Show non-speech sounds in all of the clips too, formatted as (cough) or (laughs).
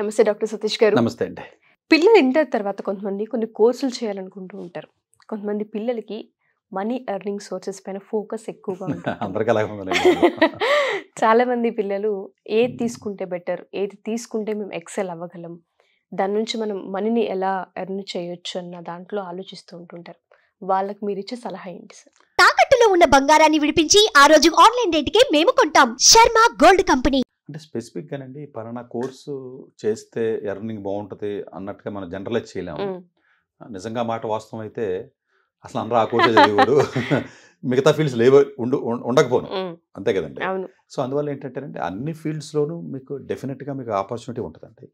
నమస్తే డాక్టర్ సతీష్ గారు నమస్తే అండి పిల్లలు ఇంటర్ తర్వాత కొంతమంది కొన్ని కోర్సులు చేయాలనుకుంటూ ఉంటారు కొంతమంది పిల్లలకి మనీ ఎర్నింగ్ సోర్సెస్ పైన ఫోకస్ ఎక్కువగా (laughs) (laughs) చాలా మంది పిల్లలు ఏది తీసుకుంటే బెటర్ ఏది తీసుకుంటే మేము ఎక్సెల్ అవ్వగలం దాని నుంచి మనం మనీని ఎలా ఎర్న్ చేయొచ్చు అన్న దాంట్లో ఆలోచిస్తూ ఉంటుంటారు వాళ్ళకి మీరు ఇచ్చే సలహా ఏంటి సార్ తాకట్టులో ఉన్న బంగారాన్ని విడిపించి ఆ రోజు ఆన్లైన్ రేటుకే మేము కొంటాం శర్మ గోల్డ్ కంపెనీ అంటే స్పెసిఫిక్గా అండి పలానా కోర్సు చేస్తే ఎర్నింగ్ బాగుంటుంది అన్నట్టుగా మనం జనరలైజ్ చేయలేము నిజంగా మాట వాస్తవం అయితే అసలు అందరూ ఆ కోర్సు చదివాడు (laughs) మిగతా ఫీల్డ్స్ లేవు ఉండు ఉండకపోను అంతే కదండి సో అందువల్ల ఏంటంటేనండి అన్ని ఫీల్డ్స్లోనూ మీకు డెఫినెట్గా మీకు ఆపర్చునిటీ ఉంటుందండి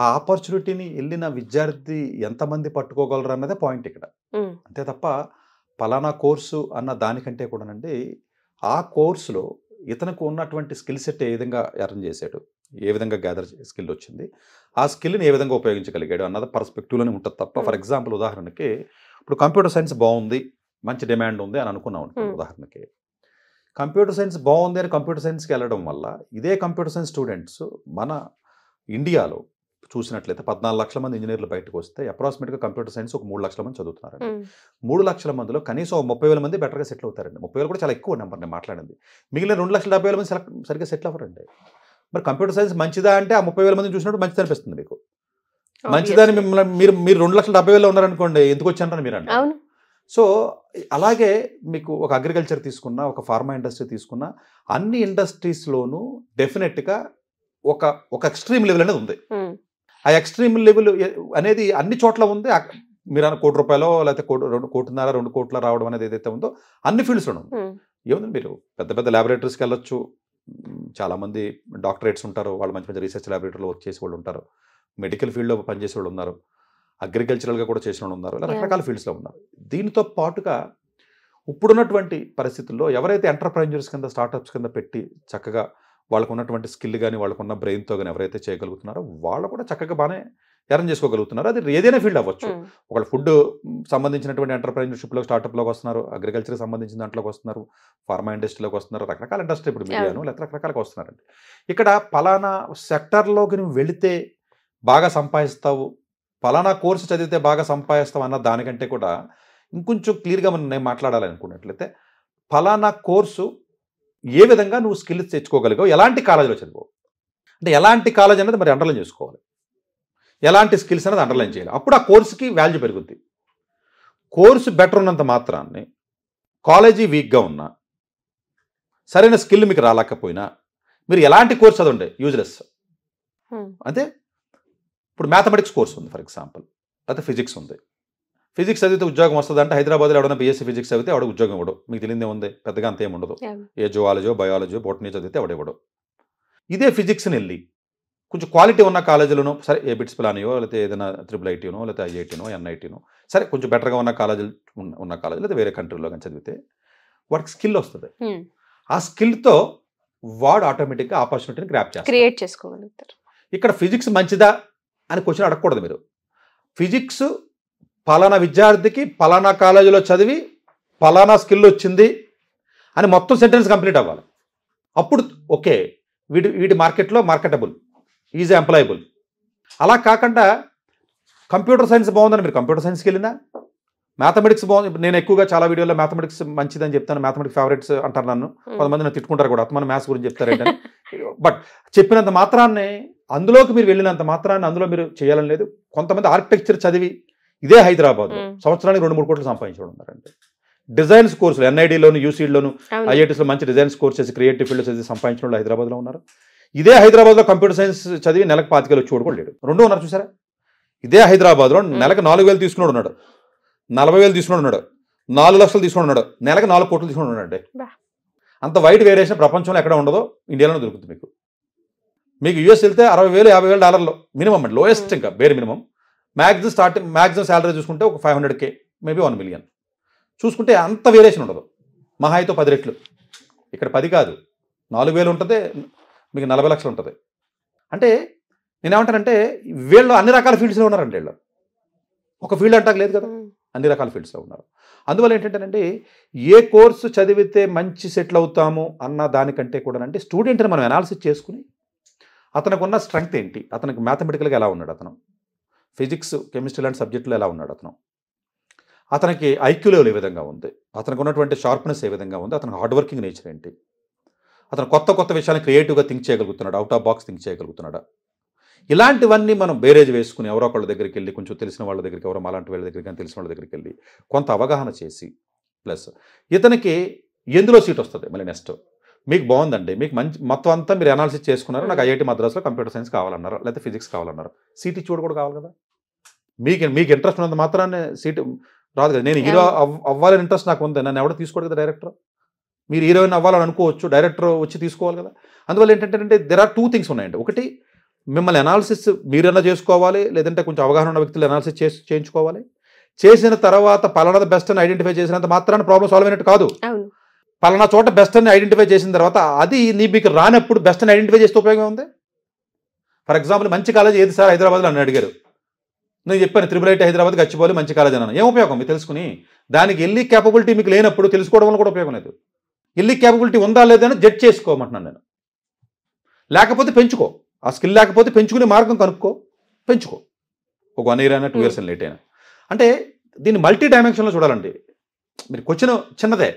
ఆ ఆపర్చునిటీని వెళ్ళిన విద్యార్థి ఎంతమంది పట్టుకోగలరు అన్నదే పాయింట్ ఇక్కడ అంతే తప్ప పలానా కోర్సు అన్న దానికంటే కూడానండి ఆ కోర్సులో ఇతనికి ఉన్నటువంటి స్కిల్ సెట్ ఏ విధంగా అరేంజ్ చేశాడు ఏ విధంగా గ్యాదర్ స్కిల్ వచ్చింది ఆ స్కిల్ని ఏ విధంగా ఉపయోగించగలిగాడు అన్నది పర్స్పెక్టివ్లోనే ఉంటుంది తప్ప ఫర్ ఎగ్జాంపుల్ ఉదాహరణకి ఇప్పుడు కంప్యూటర్ సైన్స్ బాగుంది మంచి డిమాండ్ ఉంది అని అనుకున్నాం ఉదాహరణకి కంప్యూటర్ సైన్స్ బాగుంది అని కంప్యూటర్ సైన్స్కి వెళ్ళడం వల్ల ఇదే కంప్యూటర్ సైన్స్ స్టూడెంట్స్ మన ఇండియాలో చూసినట్లయితే పద్నాలుగు లక్షల మంది ఇంజనీర్లు బయటకు వస్తే అప్రాక్సిమేట్గా కంప్యూటర్ సైన్స్ ఒక మూడు లక్షల మంది చదువుతున్నారండి మూడు లక్షల మందిలో కనీసం ముప్పై వేల మంది బెటర్గా సెటిల్ అవుతారండి ముప్పై వేలు కూడా చాలా ఎక్కువ నెంబర్ నేను మాట్లాడింది మిగిలిన రెండు లక్షల డెబ్బై వేల మంది సరిగ్గా సెటిల్ అవ్వరండి మరి కంప్యూటర్ సైన్స్ మంచిదా అంటే ఆ ముప్పై వేల మంది చూసినప్పుడు మంచిది అనిపిస్తుంది మీకు మంచిదని మిమ్మల్ని మీరు మీరు రెండు లక్షల డెబ్బై వేలు ఉన్నారనుకోండి ఎందుకు వచ్చానని మీరు అంటే సో అలాగే మీకు ఒక అగ్రికల్చర్ తీసుకున్న ఒక ఫార్మా ఇండస్ట్రీ తీసుకున్న అన్ని ఇండస్ట్రీస్లోనూ డెఫినెట్గా ఒక ఒక ఎక్స్ట్రీమ్ లెవెల్ అనేది ఉంది ఆ ఎక్స్ట్రీమ్ లెవెల్ అనేది అన్ని చోట్ల ఉంది మీరు అన్న కోటి రూపాయలు లేకపోతే కోటి రెండు కోటిన్నర రెండు కోట్ల రావడం అనేది ఏదైతే ఉందో అన్ని ఫీల్డ్స్లో ఉంది ఏముంది మీరు పెద్ద పెద్ద ల్యాబొరేటరీస్కి వెళ్ళొచ్చు చాలామంది డాక్టరేట్స్ ఉంటారు వాళ్ళు మంచి మంచి రీసెర్చ్ ల్యాబొరేటరీలో వర్క్ చేసే వాళ్ళు ఉంటారు మెడికల్ ఫీల్డ్లో పనిచేసే వాళ్ళు ఉన్నారు అగ్రికల్చరల్గా కూడా చేసిన వాళ్ళు ఉన్నారు ఇలా రకరకాల ఫీల్డ్స్లో ఉన్నారు దీనితో పాటుగా ఇప్పుడున్నటువంటి పరిస్థితుల్లో ఎవరైతే ఎంటర్ప్రైజర్స్ కింద స్టార్టప్స్ కింద పెట్టి చక్కగా వాళ్ళకు ఉన్నటువంటి స్కిల్ కానీ వాళ్ళకున్న బ్రెయిన్తో కానీ ఎవరైతే చేయగలుగుతున్నారో వాళ్ళు కూడా చక్కగా బాగానే ఎర్న్ చేసుకోగలుగుతున్నారు అది ఏదైనా ఫీల్డ్ అవ్వచ్చు ఒకళ్ళు ఫుడ్ సంబంధించినటువంటి ఎంటర్ప్రైన్షిప్లో స్టార్టప్లోకి వస్తున్నారు అగ్రికల్చర్కి సంబంధించిన దాంట్లోకి వస్తున్నారు ఫార్మా ఇండస్ట్రీలోకి వస్తున్నారు రకరకాల ఇండస్ట్రీ ఇప్పుడు మీడియాను లేకపోతే రకరకాలకు వస్తున్నారండి ఇక్కడ పలానా సెక్టర్లోకి నువ్వు వెళితే బాగా సంపాదిస్తావు పలానా కోర్సు చదివితే బాగా సంపాదిస్తావు అన్న దానికంటే కూడా ఇంకొంచెం క్లియర్గా మనం నేను మాట్లాడాలనుకున్నట్లయితే ఫలానా కోర్సు ఏ విధంగా నువ్వు స్కిల్స్ తెచ్చుకోగలిగావు ఎలాంటి కాలేజీలో చదివావు అంటే ఎలాంటి కాలేజ్ అనేది మరి అండర్లైన్ చేసుకోవాలి ఎలాంటి స్కిల్స్ అనేది అండర్లైన్ చేయాలి అప్పుడు ఆ కోర్సుకి వాల్యూ పెరుగుద్ది కోర్సు బెటర్ ఉన్నంత మాత్రాన్ని కాలేజీ వీక్గా ఉన్నా సరైన స్కిల్ మీకు రాలేకపోయినా మీరు ఎలాంటి కోర్స్ ఉండే యూజ్లెస్ అంటే ఇప్పుడు మ్యాథమెటిక్స్ కోర్స్ ఉంది ఫర్ ఎగ్జాంపుల్ లేకపోతే ఫిజిక్స్ ఉంది ఫిజిక్స్ చదివితే ఉద్యోగం అంటే హైదరాబాద్లో ఎవడన్నా బీఎస్సీ ఫిజిక్స్ చదివితే ఆవిడ ఉద్యోగం ఇవ్వడు మీకు తెలియదే ఉంది పెద్దగా ఏమి ఉండదు ఏ జువాలజీ బయాలజీ బోటనీ చదివితే ఇవ్వడు ఇదే ఫిజిక్స్ని వెళ్ళి కొంచెం క్వాలిటీ ఉన్న కాలేజీలను సరే ఏ బిట్స్ ప్లానియో లేకపోతే ఏదైనా త్రిబుల్ ఐటీనో లేకపోతే ఐఐటీనో ఎన్ఐటీనో సరే కొంచెం బెటర్గా ఉన్న కాలేజీలు ఉన్న కాలేజీ లేదా వేరే కంట్రీలో కానీ చదివితే వాడికి స్కిల్ వస్తుంది ఆ స్కిల్తో వాడు ఆటోమేటిక్గా ఆపర్చునిటీని గ్రాప్ చేస్తారు క్రియేట్ చేసుకోగలుగుతారు ఇక్కడ ఫిజిక్స్ మంచిదా అని క్వశ్చన్ అడగకూడదు మీరు ఫిజిక్స్ పలానా విద్యార్థికి పలానా కాలేజీలో చదివి పలానా స్కిల్ వచ్చింది అని మొత్తం సెంటెన్స్ కంప్లీట్ అవ్వాలి అప్పుడు ఓకే వీటి వీటి మార్కెట్లో మార్కెటబుల్ ఈజీ ఎంప్లాయబుల్ అలా కాకుండా కంప్యూటర్ సైన్స్ బాగుందని మీరు కంప్యూటర్ సైన్స్కి వెళ్ళినా మ్యాథమెటిక్స్ బాగుంది నేను ఎక్కువగా చాలా వీడియోలో మ్యాథమెటిక్స్ మంచిదని చెప్తాను మ్యాథమెటిక్స్ ఫేవరెట్స్ అంటారు నన్ను కొంతమంది నన్ను తిట్టుకుంటారు కూడా అతను మ్యాథ్స్ గురించి చెప్తారంటే బట్ చెప్పినంత మాత్రాన్ని అందులోకి మీరు వెళ్ళినంత మాత్రాన్ని అందులో మీరు చేయాలని లేదు కొంతమంది ఆర్కిటెక్చర్ చదివి ఇదే హైదరాబాద్ సంవత్సరానికి రెండు మూడు కోట్లు సంపాదించడం అంటే డిజైన్స్ కోర్సులు ఎన్ఐడిలోను యూసీడ్లోను ఐఐటీస్లో మంచి డిజైన్స్ కోర్సెస్ క్రియేటివ్ ఫీల్డ్స్ అయితే సంపాదించిన వాళ్ళు లో ఉన్నారు ఇదే హైదరాబాద్లో కంప్యూటర్ సైన్స్ చదివి నెలకు పాతికేలు వచ్చి లేడు రెండు ఉన్నారు చూసారా ఇదే హైదరాబాద్లో నెలకు నాలుగు వేలు తీసుకున్నాడు ఉన్నాడు నలభై వేలు తీసుకున్నాడు ఉన్నాడు నాలుగు లక్షలు తీసుకుని ఉన్నాడు నెలకు నాలుగు కోట్లు తీసుకుని ఉన్నాడు అంత వైట్ వేరియేషన్ ప్రపంచంలో ఎక్కడ ఉండదో ఇండియాలోనే దొరుకుతుంది మీకు మీకు యూఎస్ వెళ్తే అరవై వేలు యాభై వేలు డాలర్లు మినిమం అండి లోయెస్ట్ ఇంకా bare minimum maximum start maximum salary చూసుకుంటే ఒక five hundred K maybe one million చూసుకుంటే అంత వేరియేషన్ ఉండదు మహా అయితే పది రెట్లు ఇక్కడ పది కాదు నాలుగు వేలు ఉంటుంది మీకు నలభై లక్షలు ఉంటుంది అంటే నేనేమంటానంటే వీళ్ళు అన్ని రకాల ఫీల్డ్స్లో ఉన్నారండి వీళ్ళు ఒక ఫీల్డ్ అంటాక లేదు కదా అన్ని రకాల ఫీల్డ్స్లో ఉన్నారు అందువల్ల ఏంటంటేనండి ఏ కోర్సు చదివితే మంచి సెటిల్ అవుతాము అన్న దానికంటే కూడా అంటే స్టూడెంట్ని మనం అనాలిసిస్ చేసుకుని అతనికి ఉన్న స్ట్రెంగ్త్ ఏంటి అతనికి మ్యాథమెటికల్గా ఎలా ఉన్నాడు అతను ఫిజిక్స్ కెమిస్ట్రీ లాంటి సబ్జెక్టులో ఎలా ఉన్నాడు అతను అతనికి ఐక్యూ లెవెల్ ఏ విధంగా ఉంది అతనికి ఉన్నటువంటి షార్ప్నెస్ ఏ విధంగా ఉంది అతను హార్డ్ వర్కింగ్ నేచర్ ఏంటి అతను కొత్త కొత్త విషయాన్ని క్రియేటివ్గా థింక్ చేయగలుగుతున్నాడు అవుట్ ఆఫ్ బాక్స్ థింక్ చేయగలుగుతున్నాడా ఇలాంటివన్నీ మనం బేరేజ్ వేసుకుని ఎవరో ఒకళ్ళ దగ్గరికి వెళ్ళి కొంచెం తెలిసిన వాళ్ళ దగ్గరికి ఎవరో అలాంటి వాళ్ళ దగ్గరికి కానీ తెలిసిన వాళ్ళ దగ్గరికి వెళ్ళి కొంత అవగాహన చేసి ప్లస్ ఇతనికి ఎందులో సీట్ వస్తుంది మళ్ళీ నెక్స్ట్ మీకు బాగుందండి మీకు మంచి మొత్తం అంతా మీరు అనాలిసిస్ చేసుకున్నారు నాకు ఐఐటి మద్రాసులో కంప్యూటర్ సైన్స్ కావాలన్నారు లేకపోతే ఫిజిక్స్ కావాలన్నారు సీటీ చూడ కూడా కావాలి కదా మీకు మీకు ఇంట్రెస్ట్ ఉన్నంత మాత్రాన్ని సీటు రాదు కదా నేను హీరో అవ్వాలని ఇంట్రెస్ట్ నాకు ఉంది నన్ను ఎవడో తీసుకోడు కదా డైరెక్టర్ మీరు హీరోయిన్ అవ్వాలని అనుకోవచ్చు డైరెక్టర్ వచ్చి తీసుకోవాలి కదా అందువల్ల ఏంటంటే దెర్ ఆర్ టూ థింగ్స్ ఉన్నాయండి ఒకటి మిమ్మల్ని అనాలిసిస్ మీరన్నా చేసుకోవాలి లేదంటే కొంచెం అవగాహన ఉన్న వ్యక్తులు అనాలిసిస్ చేసి చేయించుకోవాలి చేసిన తర్వాత పలానా బెస్ట్ అని ఐడెంటిఫై చేసినంత మాత్రాన్ని ప్రాబ్లం సాల్వ్ అయినట్టు కాదు పలానా చోట బెస్ట్ అని ఐడెంటిఫై చేసిన తర్వాత అది నీ మీకు రానప్పుడు బెస్ట్ అని ఐడెంటిఫై చేస్తే ఉపయోగం ఉంది ఫర్ ఎగ్జాంపుల్ మంచి కాలేజ్ ఏది సార్ హైదరాబాద్లో అని అడిగారు నేను చెప్పాను త్రిబుల్ ఐటీ హైదరాబాద్ గచ్చిపోవాలి మంచి కాలేజ్ అన్నాను ఏం ఉపయోగం మీరు తెలుసుకుని దానికి వెళ్ళి కేపబిలిటీ మీకు లేనప్పుడు తెలుసుకోవడం వల్ల కూడా ఉపయోగం లేదు వెళ్ళి కేపబిలిటీ ఉందా లేదని జడ్జ్ చేసుకోమంటున్నాను నేను లేకపోతే పెంచుకో ఆ స్కిల్ లేకపోతే పెంచుకునే మార్గం కనుక్కో పెంచుకో ఒక వన్ ఇయర్ అయినా టూ ఇయర్స్ అయినా లేట్ అయినా అంటే దీన్ని మల్టీ డైమెన్షన్లో చూడాలండి మీరు క్వశ్చన్ చిన్నదే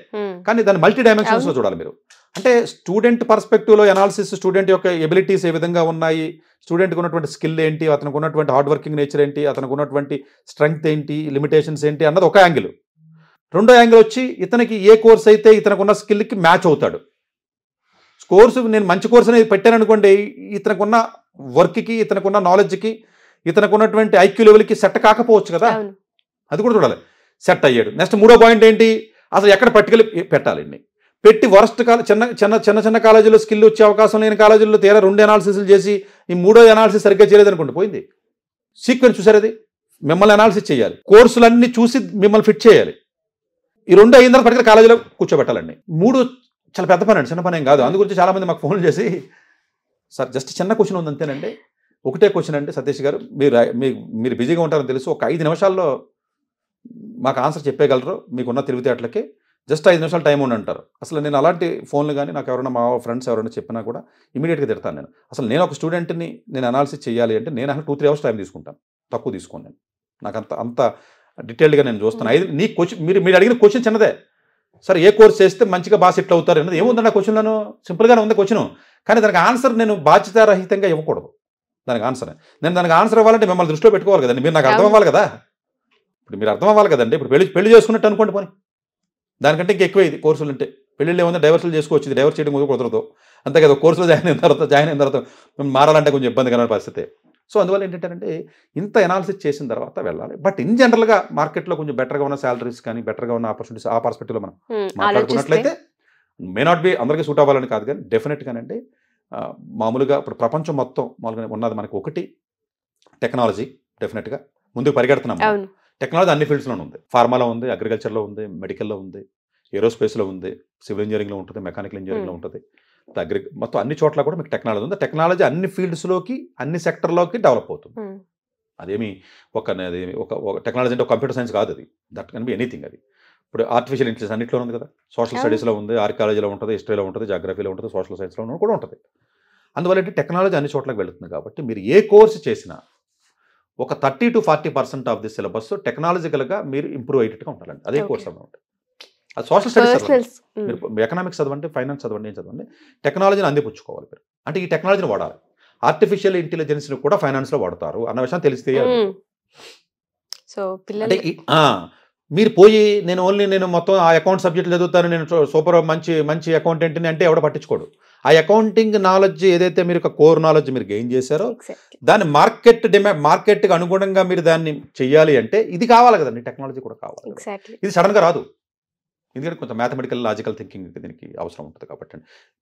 కానీ దాన్ని మల్టీ డైమెన్షన్స్ లో చూడాలి మీరు అంటే స్టూడెంట్ పర్స్పెక్టివ్ లో ఎనాలిసిస్ స్టూడెంట్ యొక్క ఎబిలిటీస్ ఏ విధంగా ఉన్నాయి స్టూడెంట్కి ఉన్నటువంటి స్కిల్ ఏంటి అతనికి ఉన్నటువంటి హార్డ్ వర్కింగ్ నేచర్ ఏంటి అతనికి ఉన్నటువంటి స్ట్రెంగ్త్ ఏంటి లిమిటేషన్స్ ఏంటి అన్నది ఒక యాంగిల్ రెండో యాంగిల్ వచ్చి ఇతనికి ఏ కోర్స్ అయితే ఇతనికి ఉన్న స్కిల్కి మ్యాచ్ అవుతాడు కోర్సు నేను మంచి కోర్స్ అనేది పెట్టాను అనుకోండి ఉన్న వర్క్కి ఇతనికి ఉన్న నాలెడ్జ్కి ఇతనకు ఉన్నటువంటి ఐక్యూ లెవెల్కి సెట్ కాకపోవచ్చు కదా అది కూడా చూడాలి సెట్ అయ్యాడు నెక్స్ట్ మూడో పాయింట్ ఏంటి అసలు ఎక్కడ పట్టుకెళ్ళి పెట్టాలండి పెట్టి వరస్ట్ కాలేజ్ చిన్న చిన్న చిన్న చిన్న కాలేజీలో స్కిల్ వచ్చే అవకాశం లేని కాలేజీల్లో తీరా రెండు అనాలిసిస్లు చేసి ఈ మూడో అనాలిసిస్ సరిగ్గా చేయలేదనుకోండి పోయింది సీక్వెన్స్ చూసారు అది మిమ్మల్ని అనాలిసిస్ చేయాలి కోర్సులన్నీ చూసి మిమ్మల్ని ఫిట్ చేయాలి ఈ రెండు అయిన తర్వాత పట్టుకెళ్ళి కాలేజీలో కూర్చోబెట్టాలండి మూడు చాలా పెద్ద పని అండి చిన్న పని ఏం కాదు అందు గురించి చాలామంది మాకు ఫోన్ చేసి సార్ జస్ట్ చిన్న క్వశ్చన్ ఉంది అంతేనండి ఒకటే క్వశ్చన్ అండి సతీష్ గారు మీరు మీరు బిజీగా ఉంటారని తెలుసు ఒక ఐదు నిమిషాల్లో మాకు ఆన్సర్ చెప్పేయగలరు మీకున్న తెలివితేటలకి జస్ట్ ఐదు నిమిషాలు టైం ఉండి అంటారు అసలు నేను అలాంటి ఫోన్లు కానీ నాకు ఎవరైనా మా ఫ్రెండ్స్ ఎవరైనా చెప్పినా కూడా ఇమీడియట్గా తిడతాను నేను అసలు నేను ఒక స్టూడెంట్ని నేను అనాలిసిస్ చేయాలి అంటే నేను అసలు టూ త్రీ అవర్స్ టైం తీసుకుంటాను తక్కువ తీసుకోను నేను నాకు అంత అంత డీటెయిల్డ్గా నేను చూస్తాను ఐదు నీ క్వశ్చన్ మీరు మీరు అడిగిన క్వశ్చన్ చిన్నదే సరే ఏ కోర్స్ చేస్తే మంచిగా బాగా సెటిల్ అవుతారు అన్నది ఏముందండి ఆ క్వశ్చన్లను సింపుల్గానే ఉంది క్వశ్చన్ కానీ దానికి ఆన్సర్ నేను బాధ్యతారహితంగా ఇవ్వకూడదు దానికి ఆన్సర్ నేను దానికి ఆన్సర్ ఇవ్వాలంటే మిమ్మల్ని దృష్టిలో పెట్టుకోవాలి కదండి మీరు నాకు అర్థం అవ్వాలి కదా ఇప్పుడు మీరు అర్థం అవ్వాలి కదండి ఇప్పుడు పెళ్లి పెళ్లి చేసుకున్నట్టు అనుకోండి పోనీ దానికంటే ఇంకా ఎక్కువ ఇది కోర్సులు ఉంటే పెళ్ళిళ్ళు ఏముంది డైవర్సులు చేసుకోవచ్చు డైవర్స్ చేయడం కూడా కుదరదు అంతే కదా కోర్సులో జాయిన్ అయిన తర్వాత జాయిన్ అయిన తర్వాత మారాలంటే కొంచెం ఇబ్బందికరమైన పరిస్థితి సో అందువల్ల ఏంటంటే ఇంత ఎనాలిసిస్ చేసిన తర్వాత వెళ్ళాలి బట్ ఇన్ జనరల్గా మార్కెట్లో కొంచెం బెటర్గా ఉన్న శాలరీస్ కానీ బెటర్గా ఉన్న ఆపర్చునిటీస్ ఆ పర్స్పెక్టివ్లో మనం hmm, మాట్లాడుకున్నట్లయితే మే నాట్ బి అందరికీ సూట్ అవ్వాలని కాదు కానీ డెఫినెట్గానండి మామూలుగా ఇప్పుడు ప్రపంచం మొత్తం మామూలుగా ఉన్నది మనకి ఒకటి టెక్నాలజీ డెఫినెట్గా ముందుకు పరిగెడుతున్నాము టెక్నాలజీ అన్ని ఫీల్డ్స్లో ఉంది ఫార్మాలో ఉంది అగ్రికల్చర్లో ఉంది మెడికల్లో ఉంది ఏరోస్పేస్లో ఉంది సివిల్ ఇంజనీరింగ్లో ఉంటుంది మెకానికల్ ఇంజనీరింగ్లో ఉంటుంది అగ్రి మొత్తం అన్ని చోట్ల కూడా మీకు టెక్నాలజీ ఉంది టెక్నాలజీ అన్ని ఫీల్డ్స్లోకి అన్ని సెక్టర్లోకి డెవలప్ అవుతుంది అదేమి ఒక ఒక టెక్నాలజీ అంటే కంప్యూటర్ సైన్స్ కాదు అది దట్ కెన్ బి ఎనీథింగ్ అది ఇప్పుడు ఆర్టిఫిషియల్ ఇంటెలిజెన్స్ అన్నింటిలో ఉంది కదా సోషల్ స్టడీస్లో ఉంది ఆర్కాలజీలో ఉంటుంది హిస్టరీలో ఉంటుంది జాగ్రఫీలో ఉంటుంది సోషల్ సైన్స్లో కూడా ఉంటుంది అందువల్ల టెక్నాలజీ అన్ని చోట్లకి వెళుతుంది కాబట్టి మీరు ఏ కోర్సు చేసినా ఒక thirty to forty percent of the syllabus టెక్నాలజికల్గా మీరు ఇంప్రూవ్ అయ్యేట్టుగా ఉండాలండి అదే కోర్స్ అనమాట అది సోషల్ స్టడీస్ మీరు ఎకనామిక్స్ చదవండి ఫైనాన్స్ చదవండి ఏం చదవండి టెక్నాలజీని అందిపుచ్చుకోవాలి మీరు అంటే ఈ టెక్నాలజీని వాడాలి ఆర్టిఫిషియల్ ఇంటెలిజెన్స్ని కూడా ఫైనాన్స్లో వాడతారు అన్న విషయం తెలిస్తే సో మీరు పోయి నేను ఓన్లీ నేను మొత్తం ఆ అకౌంట్ సబ్జెక్టులు చదువుతాను నేను సూపర్ మంచి మంచి అకౌంటెంట్ని అంటే ఎవడ పట్టించుకోడు ఆ అకౌంటింగ్ నాలెడ్జ్ ఏదైతే మీరు కోర్ నాలెడ్జ్ మీరు గెయిన్ చేశారో దాన్ని మార్కెట్ డిమాండ్ మార్కెట్కి అనుగుణంగా మీరు దాన్ని చేయాలి అంటే ఇది కావాలి కదండి టెక్నాలజీ కూడా కావాలి ఇది సడన్గా రాదు ఎందుకంటే కొంత మ్యాథమెటికల్ లాజికల్ థింకింగ్ దీనికి అవసరం ఉంటుంది కాబట్టి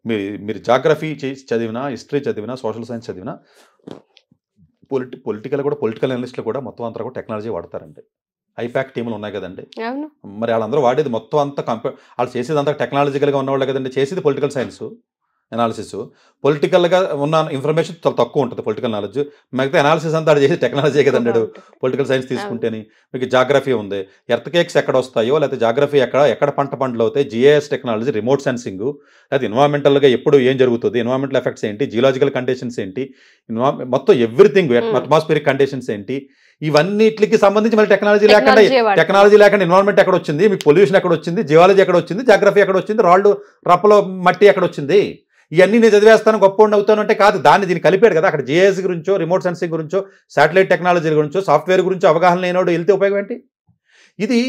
మీరు మీరు జాగ్రఫీ చదివినా హిస్టరీ చదివినా సోషల్ సైన్స్ చదివినా పొలిటి పొలిటికల్ కూడా పొలిటికల్ అనలిస్టులు కూడా మొత్తం అంతా కూడా టెక్నాలజీ వాడతారండి ఐపాక్ టీములు ఉన్నాయి కదండి మరి వాళ్ళందరూ వాడేది మొత్తం అంతా కంప్యూ వాళ్ళు చేసేది అంతా టెక్నాలజికల్గా ఉన్నవాళ్ళు కదండి చేసేది పొలిటికల్ సైన్స్ అనాలిసిస్ పొలిటికల్గా ఉన్న ఇన్ఫర్మేషన్ చాలా తక్కువ ఉంటుంది పొలిటికల్ నాలెడ్జ్ మిగతా అనాలిసిస్ అంతా చేసి టెక్నాలజీ కదా అన్నాడు పొలిటికల్ సైన్స్ తీసుకుంటేని మీకు జాగ్రఫీ ఉంది ఎర్త్ కేక్స్ ఎక్కడ వస్తాయో లేకపోతే జాగ్రఫీ ఎక్కడ ఎక్కడ పంట పండ్లు అవుతాయి జిఏఎస్ టెక్నాలజీ రిమోట్ సెన్సింగ్ లేకపోతే ఎన్వైరన్మెంటల్గా ఎప్పుడు ఏం జరుగుతుంది ఎన్వైరన్మెంటల్ ఎఫెక్ట్స్ ఏంటి జియలాజికల్ కండిషన్స్ ఏంటి మొత్తం ఎవ్రీథింగ్ అట్మాస్ఫిరిక్ కండిషన్స్ ఏంటి ఇవన్నిటికి సంబంధించి మళ్ళీ టెక్నాలజీ లేకుండా టెక్నాలజీ లేకుండా ఎన్వైరన్మెంట్ ఎక్కడ వచ్చింది మీకు పొల్యూషన్ ఎక్కడ వచ్చింది జియాలజీ ఎక్కడ వచ్చింది జాగ్రఫీ ఎక్కడ వచ్చింది రాళ్ళు రప్పలో మట్టి ఎక్కడ వచ్చింది ఇవన్నీ నేను చదివేస్తాను ఉండి అవుతాను అంటే కాదు దాన్ని దీన్ని కలిపాడు కదా అక్కడ జిఎస్ గురించో రిమోట్ సెన్సింగ్ గురించో శాటిలైట్ టెక్నాలజీ గురించో సాఫ్ట్వేర్ గురించో అవగాహన లేనివాడు వెళ్తే ఉపయోగం ఏంటి ఇది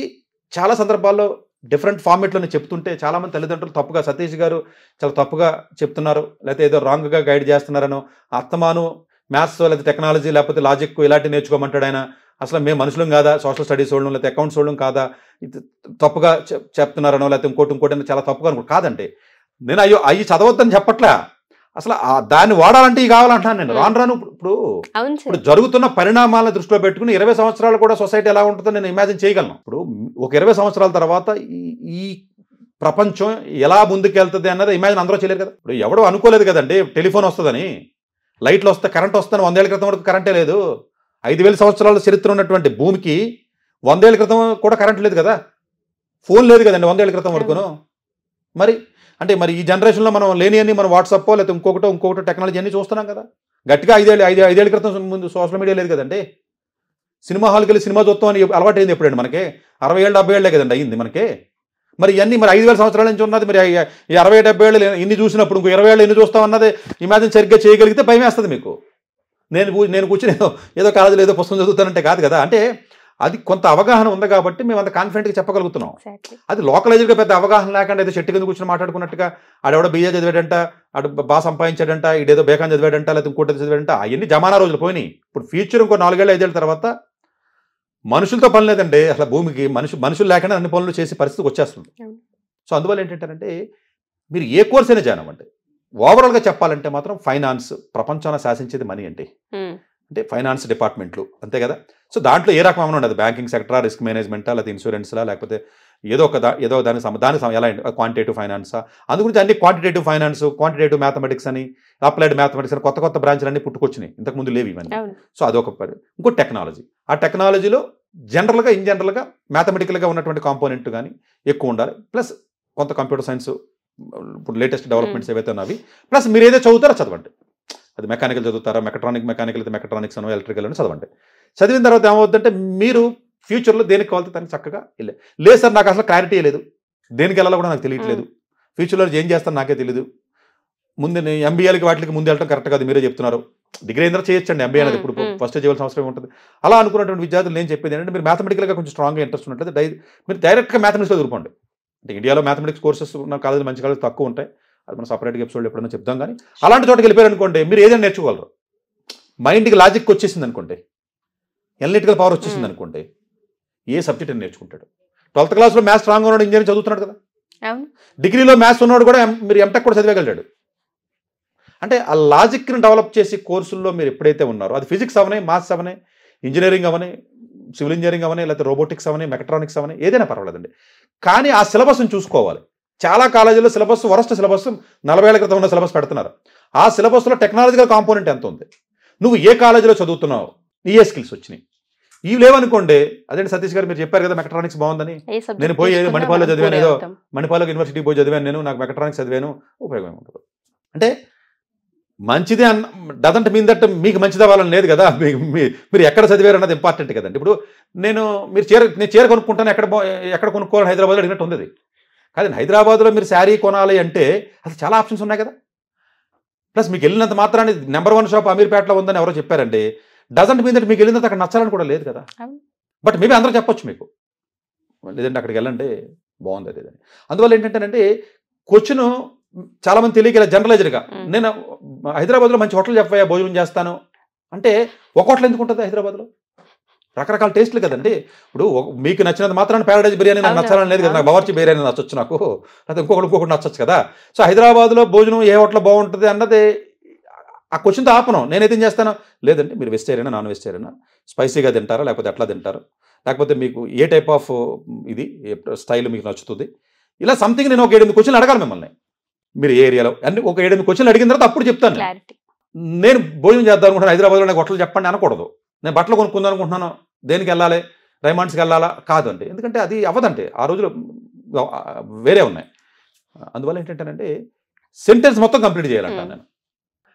చాలా సందర్భాల్లో డిఫరెంట్ నేను చెప్తుంటే చాలామంది తల్లిదండ్రులు తప్పుగా సతీష్ గారు చాలా తప్పుగా చెప్తున్నారు లేకపోతే ఏదో రాంగ్గా గైడ్ చేస్తున్నారనో అత్తమాను మ్యాథ్స్ లేకపోతే టెక్నాలజీ లేకపోతే లాజిక్ ఇలాంటి నేర్చుకోమంటాడు ఆయన అసలు మేము మనుషులం కాదా సోషల్ స్టడీస్ వాళ్ళం లేకపోతే అకౌంట్స్ వాళ్ళం కాదా తప్పుగా చెప్తున్నారనో లేకపోతే ఇంకోటి ఇంకోటి చాలా తప్పుగా కాదండి నేను అయ్యో అవి చదవద్దని చెప్పట్లే అసలు దాన్ని వాడాలంటే ఇవి కావాలంటాను నేను రాను రాను ఇప్పుడు ఇప్పుడు జరుగుతున్న పరిణామాల దృష్టిలో పెట్టుకుని ఇరవై సంవత్సరాలు కూడా సొసైటీ ఎలా ఉంటుందో నేను ఇమాజిన్ చేయగలను ఇప్పుడు ఒక ఇరవై సంవత్సరాల తర్వాత ఈ ప్రపంచం ఎలా ముందుకెళ్తుంది అన్నది ఇమాజిన్ అందరూ చేయలేరు కదా ఇప్పుడు ఎవడో అనుకోలేదు కదండి టెలిఫోన్ వస్తుందని లైట్లు వస్తే కరెంట్ వస్తుందని వందేళ్ల క్రితం వరకు కరెంటే లేదు ఐదు వేల సంవత్సరాల చరిత్ర ఉన్నటువంటి భూమికి వందేళ్ల క్రితం కూడా కరెంట్ లేదు కదా ఫోన్ లేదు కదండి వందేళ్ల క్రితం వరకును మరి అంటే మరి ఈ జనరేషన్లో మనం లేని అని మనం వాట్సాప్ లేకపోతే ఇంకొకటో ఇంకొకటో టెక్నాలజీ అన్నీ చూస్తున్నాం కదా గట్టిగా ఐదేళ్ళు ఐదు ఐదేళ్ళ క్రితం ముందు సోషల్ మీడియా లేదు కదండి సినిమా హాల్కి వెళ్ళి సినిమా చూస్తాం అని అలవాటు అయింది ఎప్పుడండి మనకి అరవై ఏళ్ళు డెబ్బై ఏళ్ళే కదండి అయింది మనకి మరి ఇవన్నీ మరి ఐదు వేల సంవత్సరాల నుంచి ఉన్నది మరి అరవై డెబ్బై ఏళ్ళు ఎన్ని చూసినప్పుడు ఇంకో ఇరవై ఏళ్ళు ఎన్ని చూస్తాం అన్నది ఇమాజిన్ సరిగ్గా చేయగలిగితే భయం వేస్తుంది మీకు నేను నేను కూర్చొని ఏదో కాలేజీలో ఏదో పుస్తకం చదువుతానంటే కాదు కదా అంటే అది కొంత అవగాహన ఉంది కాబట్టి మేము అంత కాన్ఫిడెంట్గా చెప్పగలుగుతున్నాం అది లోకలైజ్డ్గా పెద్ద అవగాహన లేకుండా ఏదో చెట్టు కింద కూర్చొని మాట్లాడుకున్నట్టుగా ఆడెవడో బీఏ చదివాడంట ఆడు బాగా సంపాదించాడంట ఇడేదో బేకాన్ చదివాడంట లేకపోతే ఇంకోటి చదివాడంట అవన్నీ జమానా రోజులు పోయినాయి ఇప్పుడు ఫ్యూచర్ ఇంకో నాలుగేళ్ళు ఐదేళ్ళ తర్వాత మనుషులతో పని లేదండి అసలు భూమికి మనుషు మనుషులు లేకుండా అన్ని పనులు చేసే పరిస్థితికి వచ్చేస్తుంది సో అందువల్ల ఏంటంటారంటే మీరు ఏ కోర్స్ అయినా జాయిన్ అవ్వండి ఓవరాల్గా చెప్పాలంటే మాత్రం ఫైనాన్స్ ప్రపంచాన్ని శాసించేది మనీ అండి అంటే ఫైనాన్స్ డిపార్ట్మెంట్లు అంతే కదా సో దాంట్లో ఏ రకమైన ఉండదు బ్యాంకింగ్ సెక్టరా రిస్క్ మేనేజ్మెంటా లేకపోతే ఇన్సూరెన్స్లా లేకపోతే ఏదో ఒక దా ఏదో దాని సమ దాని ఎలా క్వాంటిటేటివ్ ఫైనాన్సా అందు గురించి అన్ని క్వాంటిటేటివ్ ఫైనాన్స్ క్వాంటిటేటివ్ మ్యాథమెటిక్స్ అని అప్లైడ్ మ్యాథమెటిక్స్ అని కొత్త కొత్త బ్రాంచ్లు అన్ని పుట్టుకొచ్చినాయి ఇంతకుముందు లేవు ఇవన్నీ సో అదొక ఇంకో టెక్నాలజీ ఆ టెక్నాలజీలో జనరల్గా ఇన్ జనరల్గా మ్యాథమెటికల్గా ఉన్నటువంటి కాంపోనెంట్ కానీ ఎక్కువ ఉండాలి ప్లస్ కొంత కంప్యూటర్ సైన్స్ ఇప్పుడు లేటెస్ట్ డెవలప్మెంట్స్ ఏవైతే ఉన్నవి ప్లస్ మీరు ఏదో చదువుతారో చదవండి అది మెకానికల్ చదువుతారా మెకట్రానిక్ మెకానికల్ అయితే మెకట్రానిక్స్ అనో ఎలక్ట్రికల్ అని చదవండి చదివిన తర్వాత ఏమవుతుందంటే మీరు ఫ్యూచర్లో దేనికి కావాలి దాన్ని చక్కగా వెళ్ళే లేదు సార్ నాకు అసలు క్లారిటీ లేదు దేనికి వెళ్ళాలో కూడా నాకు తెలియట్లేదు ఫ్యూచర్లో ఏం చేస్తాను నాకే తెలియదు ముందు నేను ఎంబీఏలకి వాటికి ముందు వెళ్ళడం కరెక్ట్ కాదు మీరే చెప్తున్నారు డిగ్రీ అయిన చేయొచ్చండి ఎంబీఏ అనేది ఇప్పుడు ఫస్ట్ చేయవలసిన అవసరం ఉంటుంది అలా అనుకున్నటువంటి విద్యార్థులు నేను చెప్పేది ఏంటంటే మీరు మ్యాథమెటికల్గా కొంచెం స్ట్రాంగ్గా ఇంట్రెస్ట్ ఉన్నట్లయితే డై మీరు డైరెక్ట్గా మ్యాథమెటిక్స్లో దూరుకోండి అంటే ఇండియాలో మ్యాథమెటిక్స్ కోర్సెస్ ఉన్న కాలేజ్ మంచి కాలేజ్ తక్కువ ఉంటాయి అది మనం సపరేట్గా ఎపిసోడ్లో ఎప్పుడైనా చెప్తాం కానీ అలాంటి చోటకి వెళ్ళిపోయారు అనుకోండి మీరు ఏదైనా నేర్చుకోగలరు మైండ్కి లాజిక్ వచ్చేసింది అనుకోండి ఎనలిటికల్ పవర్ వచ్చేసింది అనుకోండి ఏ సబ్జెక్ట్ నేర్చుకుంటాడు ట్వెల్త్ క్లాస్లో మ్యాథ్స్ స్ట్రాంగ్ ఉన్నాడు ఇంజనీరింగ్ చదువుతున్నాడు కదా డిగ్రీలో మ్యాథ్స్ ఉన్నవాడు కూడా మీరు ఎంటెక్ కూడా చదివేయగలిగాడు అంటే ఆ లాజిక్ని డెవలప్ చేసి కోర్సుల్లో మీరు ఎప్పుడైతే ఉన్నారో అది ఫిజిక్స్ అవనే మ్యాథ్స్ అవనే ఇంజనీరింగ్ అవనే సివిల్ ఇంజనీరింగ్ అవనే లేకపోతే రోబోటిక్స్ అవనే మెకట్రానిక్స్ అవనే ఏదైనా పర్వాలేదండి కానీ ఆ సిలబస్ని చూసుకోవాలి చాలా కాలేజీల్లో సిలబస్ వరస్ట్ సిలబస్ నలభై ఏళ్ళ క్రితం ఉన్న సిలబస్ పెడుతున్నారు ఆ సిలబస్లో టెక్నాలజికల్ కాంపోనెంట్ ఎంత ఉంది నువ్వు ఏ కాలేజీలో చదువుతున్నావు నీ ఏ స్కిల్స్ వచ్చినాయి ఇవి లేవనుకోండి అదేంటి సతీష్ గారు మీరు చెప్పారు కదా మెకట్రానిక్స్ బాగుందని నేను పోయి ఏదో మణిపాల్లో చదివాను ఏదో మణిపాల్లో యూనివర్సిటీ పోయి చదివాను నేను నాకు మెకట్రానిక్స్ చదివాను ఉపయోగం ఉంటుంది అంటే మంచిదే అన్న డదంట మీద దట్ మీకు మంచిది అవ్వాలని లేదు కదా మీరు ఎక్కడ చదివారు అన్నది ఇంపార్టెంట్ కదండి ఇప్పుడు నేను మీరు చీర నేను చీర కొనుక్కుంటాను ఎక్కడ ఎక్కడ కొనుక్కోవాలని హైదరాబాద్లో అడిగినట్టు ఉంది కాదండి హైదరాబాద్లో మీరు శారీ కొనాలి అంటే అసలు చాలా ఆప్షన్స్ ఉన్నాయి కదా ప్లస్ మీకు వెళ్ళినంత మాత్రాన్ని నెంబర్ వన్ షాప్ అమీర్పేటలో ఉందని ఎవరో చెప్పారండి డజంట్ మీద మీకు వెళ్ళిన అక్కడ నచ్చాలని కూడా లేదు కదా బట్ మేబీ అందరూ చెప్పొచ్చు మీకు లేదండి అక్కడికి వెళ్ళండి బాగుంది అది అందువల్ల ఏంటంటేనంటే క్వశ్చన్ చాలామంది తెలియక ఇలా జనరలైజ్డ్గా నేను హైదరాబాద్లో మంచి హోటల్ చెప్పాయా భోజనం చేస్తాను అంటే ఒక హోటల్ ఎందుకు ఉంటుంది హైదరాబాద్లో రకరకాల టేస్ట్లు కదండి ఇప్పుడు మీకు నచ్చినంత మాత్రం ప్యారడైజ్ బిర్యానీ నాకు నచ్చాలని లేదు కదా నాకు బవర్చి బిర్యానీ నచ్చొచ్చు నాకు లేకపోతే ఇంకొకటి ఇంకొకటి నచ్చొచ్చు కదా సో హైదరాబాద్లో భోజనం ఏ హోటల్ బాగుంటుంది అన్నది ఆ క్వశ్చన్తో ఆపను నేనైతే ఏం చేస్తాను లేదండి మీరు వెజిటేరియనా నాన్ వెజిటేరియనా స్పైసీగా తింటారా లేకపోతే ఎట్లా తింటారు లేకపోతే మీకు ఏ టైప్ ఆఫ్ ఇది స్టైల్ మీకు నచ్చుతుంది ఇలా సంథింగ్ నేను ఒక ఏడెనిమిది క్వశ్చన్లు అడగాలి మిమ్మల్ని మీరు ఏ ఏరియాలో అన్ని ఒక ఏడెనిమిది క్వశ్చన్లు అడిగిన తర్వాత అప్పుడు చెప్తాను నేను భోజనం చేద్దాం అనుకుంటున్నాను హైదరాబాద్లో నాకు హోటల్ చెప్పండి అనకూడదు నేను బట్టలు కొనుక్కుందాం అనుకుంటున్నాను దేనికి వెళ్ళాలి రైమాండ్స్కి వెళ్ళాలా కాదండి ఎందుకంటే అది అవ్వదండి ఆ రోజులు వేరే ఉన్నాయి అందువల్ల ఏంటంటేనండి సెంటెన్స్ మొత్తం కంప్లీట్ చేయాలంటాను నేను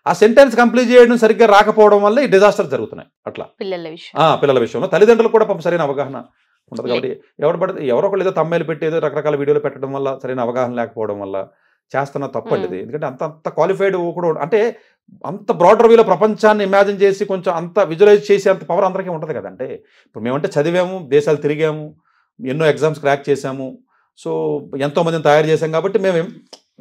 ఆ సెంటెన్స్ కంప్లీట్ చేయడం సరిగ్గా రాకపోవడం వల్ల ఈ డిజాస్టర్ జరుగుతున్నాయి అట్లా పిల్లల విషయం పిల్లల విషయంలో తల్లిదండ్రులు కూడా పాపం సరైన అవగాహన ఉండదు కాబట్టి ఎవరు పడితే ఎవరో ఒకళ్ళు ఏదో తమ్మేలు పెట్టి ఏదో రకరకాల వీడియోలు పెట్టడం వల్ల సరైన అవగాహన లేకపోవడం వల్ల చేస్తున్న తప్పండి ఇది ఎందుకంటే అంత అంత క్వాలిఫైడ్ కూడా అంటే అంత బ్రాడర్ వ్యూలో ప్రపంచాన్ని ఇమాజిన్ చేసి కొంచెం అంత విజువలైజ్ చేసే అంత పవర్ అందరికీ ఉంటుంది కదంటే ఇప్పుడు మేమంటే చదివాము దేశాలు తిరిగాము ఎన్నో ఎగ్జామ్స్ క్రాక్ చేసాము సో ఎంతోమందిని తయారు చేసాం కాబట్టి మేము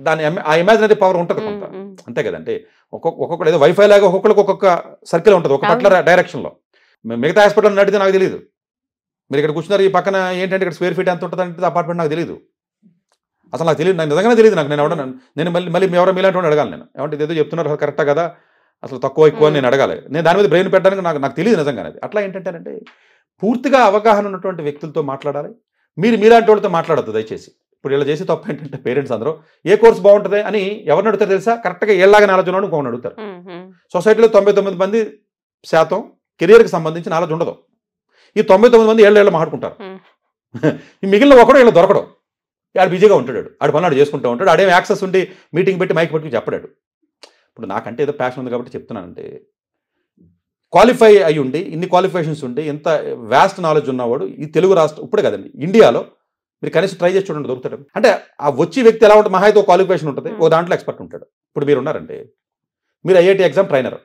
దాని ఆ ఇమాజినరీ పవర్ ఉంటుంది కొంత అంతే కదంటే ఒక్కొక్క ఒక్కొక్కటి ఏదో వైఫై లాగా ఒక్కొక్కరికి ఒక్కొక్క సర్కిల్ ఉంటుంది ఒక పట్ల డైరెక్షన్లో మిగతా హాస్పిటల్ నడితే నాకు తెలియదు మీరు ఇక్కడ కూర్చున్నారు ఈ పక్కన ఏంటంటే ఇక్కడ స్క్వేర్ ఫీట్ ఎంత ఉంటుంది అంటే అపార్ట్మెంట్ నాకు తెలియదు అసలు నాకు తెలియదు నాకు నిజంగానే తెలియదు నాకు నేను ఎవడ నేను మళ్ళీ మళ్ళీ ఎవరో మీలాంటి అడగాలి నేను ఏమంటే ఏదో చెప్తున్నారు కరెక్టా కదా అసలు తక్కువ ఎక్కువ నేను అడగాలి నేను దాని మీద బ్రెయిన్ పెట్టడానికి నాకు నాకు తెలియదు నిజంగానే అట్లా ఏంటంటే పూర్తిగా అవగాహన ఉన్నటువంటి వ్యక్తులతో మాట్లాడాలి మీరు మీలాంటి వాళ్ళతో మాట్లాడద్దు దయచేసి ఇప్పుడు ఇలా చేసే తప్పు ఏంటంటే పేరెంట్స్ అందరూ ఏ కోర్స్ బాగుంటుంది అని ఎవరిని అడుగుతారు తెలుసా కరెక్ట్గా ఏళ్ళగా నాలెడ్జ్ ఉన్నాడు ఇంకోని అడుగుతారు సొసైటీలో తొంభై తొమ్మిది మంది శాతం కెరియర్కి సంబంధించి నాలెడ్జ్ ఉండదు ఈ తొంభై తొమ్మిది మంది ఏళ్ళు ఏళ్ళు మాట్లాడుకుంటారు ఈ మిగిలిన ఒకడు వీళ్ళు దొరకడు ఆడు బిజీగా ఉంటాడు ఆడు ఆడు చేసుకుంటూ ఉంటాడు ఆడేం యాక్సెస్ ఉండి మీటింగ్ పెట్టి మైక్ పెట్టుకుని చెప్పడాడు ఇప్పుడు నాకంటే ఏదో ప్యాషన్ ఉంది కాబట్టి చెప్తున్నానంటే క్వాలిఫై అయ్యి ఉండి ఇన్ని క్వాలిఫికేషన్స్ ఉండి ఇంత వ్యాస్ట్ నాలెడ్జ్ ఉన్నవాడు ఈ తెలుగు రాష్ట్రం ఇప్పుడే కదండి ఇండియాలో మీరు కనీసం ట్రై చేసి చూడండి దొరుకుతాడు అంటే ఆ వచ్చి వ్యక్తి ఎలా ఉంటుంది మహాయితో అయితే ఒక క్వాలిఫికేషన్ ఉంటుంది ఓ దాంట్లో ఎక్స్పర్ట్ ఉంటాడు ఇప్పుడు మీరు ఉన్నారండి మీరు IIT exam trainer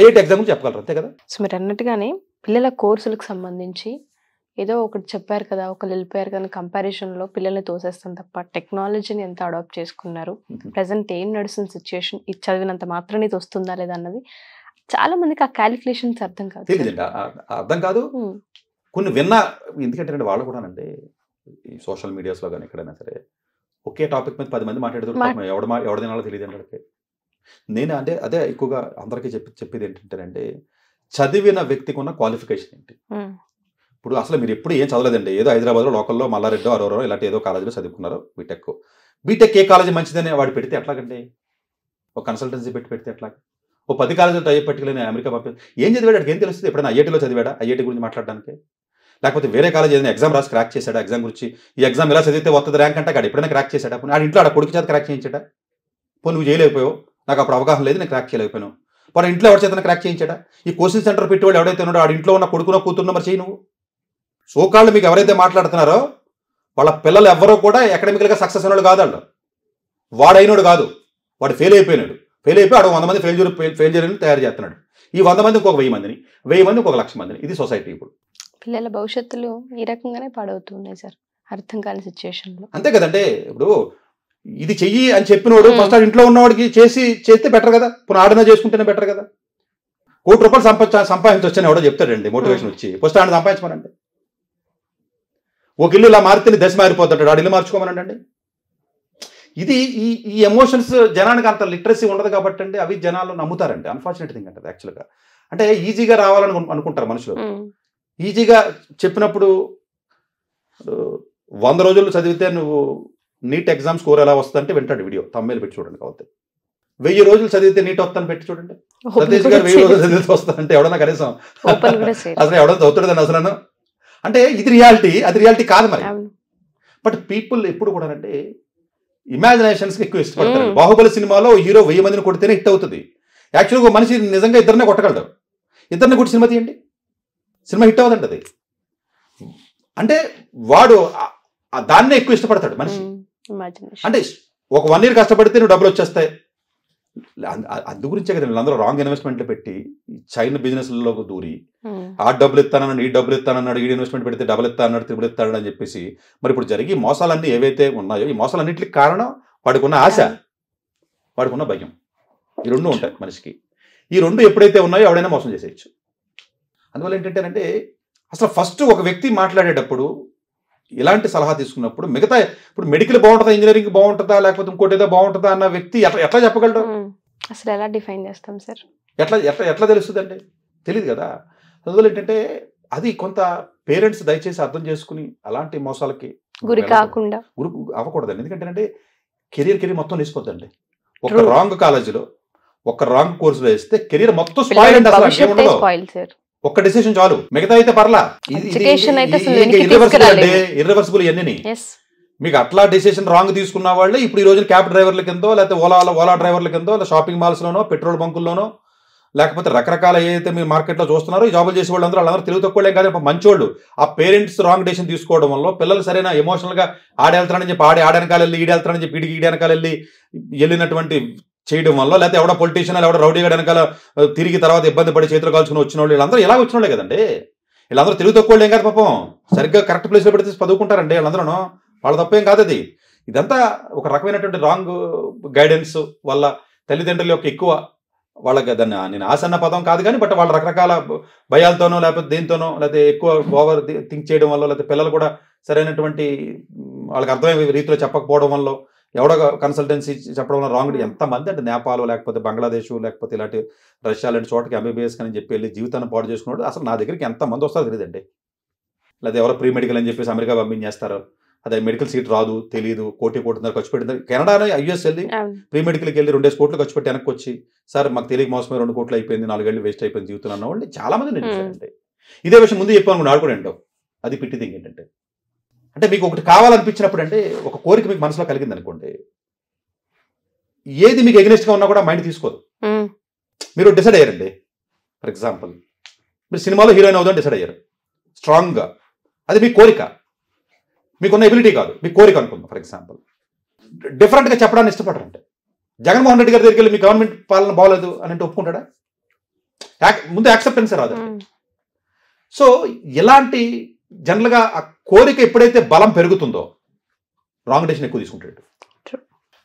IIT exam గురించి చెప్పగలరు అంతే కదా సో మీరు అన్నట్టుగానే పిల్లల కోర్సులకు సంబంధించి ఏదో ఒకటి చెప్పారు కదా ఒక వెళ్ళిపోయారు కదా కంపారిజన్లో పిల్లల్ని తోసేస్తాం తప్ప టెక్నాలజీని ఎంత అడాప్ట్ చేసుకున్నారు ప్రజెంట్ ఏం నడుస్తున్న సిచ్యువేషన్ ఇది చదివినంత మాత్రమే ఇది వస్తుందా లేదా అన్నది చాలా మందికి ఆ క్యాలిక్యులేషన్స్ అర్థం కాదు అర్థం కాదు కొన్ని విన్నా ఎందుకంటే వాళ్ళు కూడా అండి ఈ సోషల్ మీడియాస్లో కానీ ఎక్కడైనా సరే ఒకే టాపిక్ మీద పది మంది మాట్లాడుతున్నారు ఎవడ ఎవడ తినాలో తెలియదు అంటే నేను అంటే అదే ఎక్కువగా అందరికీ చెప్పి చెప్పేది ఏంటంటేనండి చదివిన వ్యక్తికి ఉన్న క్వాలిఫికేషన్ ఏంటి ఇప్పుడు అసలు మీరు ఎప్పుడు ఏం చదవలేదండి ఏదో హైదరాబాద్లో లోకల్లో మల్లారెడ్డో అరోరో ఇలాంటి ఏదో కాలేజీలో చదువుకున్నారు బీటెక్ బీటెక్ ఏ కాలేజీ మంచిదని వాడు పెడితే ఎట్లాగండి ఒక కన్సల్టెన్సీ పెట్టి పెడితే ఎట్లా ఓ పది కాలేజీలో టైప్ పెట్టుకుని అమెరికా పంపి ఏం చదివాడు ఏం తెలుస్తుంది ఎప్పుడైనా ఐఐటీలో చదివాడా ఐఐటీ గురించి మాట్లాడడానికి లేకపోతే వేరే కాలేజ్ ఏదైనా ఎగ్జామ్ రాసి క్రాక్ చేశాడా ఎగ్జామ్ గురించి ఈ ఎగ్జామ్ ఎలా చదివితే వస్తుంది ర్యాంక్ అంటే అక్కడ ఎప్పుడైనా క్రాక్ చేశాడా పోనీ ఇంట్లో ఆడ కొడుకు చేత క్రాక్ చేయించాడా పో నువ్వు చేయలేకపోయావు నాకు అప్పుడు అవగాహన లేదు నేను క్రాక్ చేయలేకపోయాను పోనీ ఇంట్లో ఎవరి చేతన క్రాక్ చేయించాడా ఈ కోచింగ్ సెంటర్ పెట్టేవాడు ఎవడైతే ఉన్నాడో ఆ ఇంట్లో ఉన్న కొడుకునో కూతురునో మరి చేయి నువ్వు సోకాళ్ళు మీకు ఎవరైతే మాట్లాడుతున్నారో వాళ్ళ పిల్లలు ఎవరో కూడా అకాడమికల్గా సక్సెస్ అయినోడు కాదు వాళ్ళు వాడైనోడు కాదు వాడు ఫెయిల్ అయిపోయినాడు ఫెయిల్ అయిపోయి ఆడు వంద మంది ఫెయిల్ ఫెయిల్ చేయని తయారు చేస్తున్నాడు ఈ వంద మంది ఇంకొక వెయ్యి మందిని వెయ్యి మంది ఇంకొక లక్ష మందిని ఇది సొసైటీ ఇప్పుడు పిల్లల భవిష్యత్తులో ఈ రకంగానే పాడవుతున్నాయి సార్ అర్థం కాని సిచ్యువేషన్లో అంతే కదంటే ఇప్పుడు ఇది చెయ్యి అని చెప్పినోడు ఫస్ట్ ఇంట్లో ఉన్నవాడికి చేసి చేస్తే బెటర్ కదా పునః ఆడన చేసుకుంటేనే బెటర్ కదా కోటి రూపాయలు సంపాద సంపాదించొచ్చని ఎవడో చెప్తాడండి మోటివేషన్ వచ్చి ఫస్ట్ ఆడిని సంపాదించమనండి ఒక ఇల్లు ఇలా మారితే దశ మారిపోతాడు ఆడు ఇల్లు మార్చుకోమనండి ఇది ఈ ఈ ఎమోషన్స్ జనానికి అంత లిటరసీ ఉండదు కాబట్టి అండి అవి జనాలు నమ్ముతారండి అన్ఫార్చునేట్ థింగ్ అంటది యాక్చువల్గా అంటే ఈజీగా రావాలని అనుకుంటారు మనుషులు ఈజీగా చెప్పినప్పుడు వంద రోజులు చదివితే నువ్వు నీట్ ఎగ్జామ్ స్కోర్ ఎలా వస్తుందంటే వింటాడు వీడియో తమ్మేలు పెట్టి చూడండి కాబట్టి వెయ్యి రోజులు చదివితే నీట్ వస్తాను పెట్టి చూడండి సతీష్ గారు వెయ్యి రోజులు చదివితే వస్తానంటే ఎవడన్నా కనీసం అసలు ఎవడో చదువుతాడని అసలు అంటే ఇది రియాలిటీ అది రియాలిటీ కాదు మరి బట్ పీపుల్ ఎప్పుడు కూడా అంటే ఇమాజినేషన్స్ ఎక్కువ ఇష్టపడతారు బాహుబలి సినిమాలో హీరో వెయ్యి మందిని కొడితేనే హిట్ అవుతుంది యాక్చువల్గా మనిషి నిజంగా ఇద్దరినే కొట్టగలడు ఇద్దరిని కొట్టి సినిమా తీయండి సినిమా హిట్ అవ్వదండి అది అంటే వాడు దాన్నే ఎక్కువ ఇష్టపడతాడు మనిషి అంటే ఒక వన్ ఇయర్ కష్టపడితే నువ్వు డబ్బులు వచ్చేస్తాయి అందు గురించే కదండి అందరూ రాంగ్ ఇన్వెస్ట్మెంట్లు పెట్టి చైనా బిజినెస్లలో దూరి ఆ డబ్బులు ఇస్తానన్నాడు ఈ డబ్బులు ఇస్తానన్నాడు ఈ ఇన్వెస్ట్మెంట్ పెడితే డబ్బులు ఇస్తానన్నాడు త్రిబులు ఇస్తాడు అని చెప్పేసి మరి ఇప్పుడు జరిగి మోసాలన్నీ ఏవైతే ఉన్నాయో ఈ మోసాలన్నింటికి కారణం వాడుకున్న ఆశ వాడుకున్న భయం ఈ రెండు ఉంటాయి మనిషికి ఈ రెండు ఎప్పుడైతే ఉన్నాయో ఎవడైనా మోసం చేసేయచ్చు అందువల్ల అంటే అసలు ఫస్ట్ ఒక వ్యక్తి మాట్లాడేటప్పుడు ఇలాంటి సలహా తీసుకున్నప్పుడు మిగతా ఇప్పుడు మెడికల్ బాగుంటుందా ఇంజనీరింగ్ బాగుంటుందా లేకపోతే ఇంకోటి ఏదో బాగుంటుందా అన్న వ్యక్తి ఎట్లా ఎట్లా చెప్పగలరు అసలు ఎలా డిఫైన్ చేస్తాం సార్ ఎట్లా ఎట్లా ఎట్లా తెలుస్తుందండి తెలియదు కదా అందువల్ల ఏంటంటే అది కొంత పేరెంట్స్ దయచేసి అర్థం చేసుకుని అలాంటి మోసాలకి గురి కాకుండా గురి అవ్వకూడదండి ఎందుకంటే కెరీర్ కెరీర్ మొత్తం లేచిపోద్దండి ఒక రాంగ్ కాలేజీలో ఒక రాంగ్ కోర్సులో వేస్తే కెరీర్ మొత్తం స్పాయిల్ అండి అసలు ఒక్క డిసిషన్ చాలు మిగతా అయితే పర్లా ఎన్ని మీకు అట్లా డిసిషన్ రాంగ్ తీసుకున్న వాళ్ళు ఇప్పుడు ఈ రోజు క్యాబ్ డ్రైవర్ల కిందో లేకపోతే ఓలా ఓలా డ్రైవర్ల కిందో లేదా షాపింగ్ లోనో పెట్రోల్ బంకుల్లోనో లేకపోతే రకరకాల ఏదైతే మీరు మార్కెట్లో చూస్తున్నారో ఈ జాబులు చేసే వాళ్ళందరూ వాళ్ళందరూ తెలుగు తక్కువలేం కాదు వాళ్ళు ఆ పేరెంట్స్ రాంగ్ డెసిషన్ తీసుకోవడం వల్ల పిల్లలు సరైన ఎమోషనల్ గా ఆడేళ్తానని చెప్పి ఆడి ఆడనకాల వెళ్ళి ఈడేళ్తానని చెప్పి ఈడికి ఈడనకాల వెళ్ళి వెళ్ళినటువంటి చేయడం వల్ల లేకపోతే ఎవడో పొలిటీషియన్ ఎవడో రౌడీ వెనకాల తిరిగి తర్వాత ఇబ్బంది పడి చేతులు కాల్చుకుని వచ్చిన వాళ్ళు వీళ్ళందరూ ఇలా వచ్చిన వాళ్ళే కదండి వీళ్ళందరూ తెలుగు తక్కువ ఏం కాదు పాపం సరిగ్గా కరెక్ట్ ప్లేస్లో పెడితే చదువుకుంటారండి వీళ్ళందరూ వాళ్ళ తప్పేం కాదు అది ఇదంతా ఒక రకమైనటువంటి రాంగ్ గైడెన్స్ వల్ల తల్లిదండ్రుల యొక్క ఎక్కువ వాళ్ళకి దాన్ని నేను ఆసన్న పదం కాదు కానీ బట్ వాళ్ళ రకరకాల భయాలతోనో లేకపోతే దేనితోనో లేకపోతే ఎక్కువ ఓవర్ థింక్ చేయడం వల్ల లేకపోతే పిల్లలు కూడా సరైనటువంటి వాళ్ళకి అర్థమయ్యే రీతిలో చెప్పకపోవడం వల్ల ఎవడో కన్సల్టెన్సీ చెప్పడం వల్ల రాంగ్ hmm. ఎంతమంది అంటే నేపాల్ లేకపోతే బంగ్లాదేశ్ లేకపోతే ఇలాంటి రష్యా లాంటి చోటకి ఎంబీబీఎస్ అని చెప్పి వెళ్ళి జీవితాన్ని పాడు చేసుకున్నాడు అసలు నా దగ్గరికి ఎంతమంది వస్తారో తెలియదండి లేదా ఎవరో ప్రీ మెడికల్ అని చెప్పేసి అమెరికా పంపించేస్తారు అదే మెడికల్ సీట్ రాదు తెలియదు కోటి కోటిన్నర ఖర్చు పెట్టింది కెనడాలో ఐఎస్ వెళ్ళి ప్రీ మెడికల్కి వెళ్ళి రెండేసి కోట్లు ఖర్చు పెట్టి వెనక్కి వచ్చి సార్ మాకు తెలియక మోసమే రెండు కోట్లు అయిపోయింది నాలుగేళ్ళు వేస్ట్ అయిపోయింది జీవితం అన్న వాళ్ళు చాలా మంది నేను hmm. ఇదే విషయం ముందు చెప్పాను ఆడుకోండి అది పిట్టి థింగ్ ఏంటంటే అంటే మీకు ఒకటి కావాలనిపించినప్పుడు అంటే ఒక కోరిక మీకు మనసులో కలిగింది అనుకోండి ఏది మీకు గా ఉన్నా కూడా మైండ్ తీసుకోదు మీరు డిసైడ్ అయ్యారండి ఫర్ ఎగ్జాంపుల్ మీరు సినిమాలో హీరోయిన్ అవుదాం డిసైడ్ అయ్యారు గా అది మీ కోరిక మీకున్న ఎబిలిటీ కాదు మీ కోరిక అనుకుందాం ఫర్ ఎగ్జాంపుల్ డిఫరెంట్ గా చెప్పడానికి అంటే జగన్మోహన్ రెడ్డి గారి దగ్గరికి వెళ్ళి మీ గవర్నమెంట్ పాలన బాగోలేదు అని అంటే ఒప్పుకుంటాడా ముందు యాక్సెప్టెన్స్ రాదు సో ఇలాంటి జనరల్గా కోరిక ఎప్పుడైతే బలం పెరుగుతుందో రాంగ్ డెసిషన్ ఎక్కువ తీసుకుంటాడు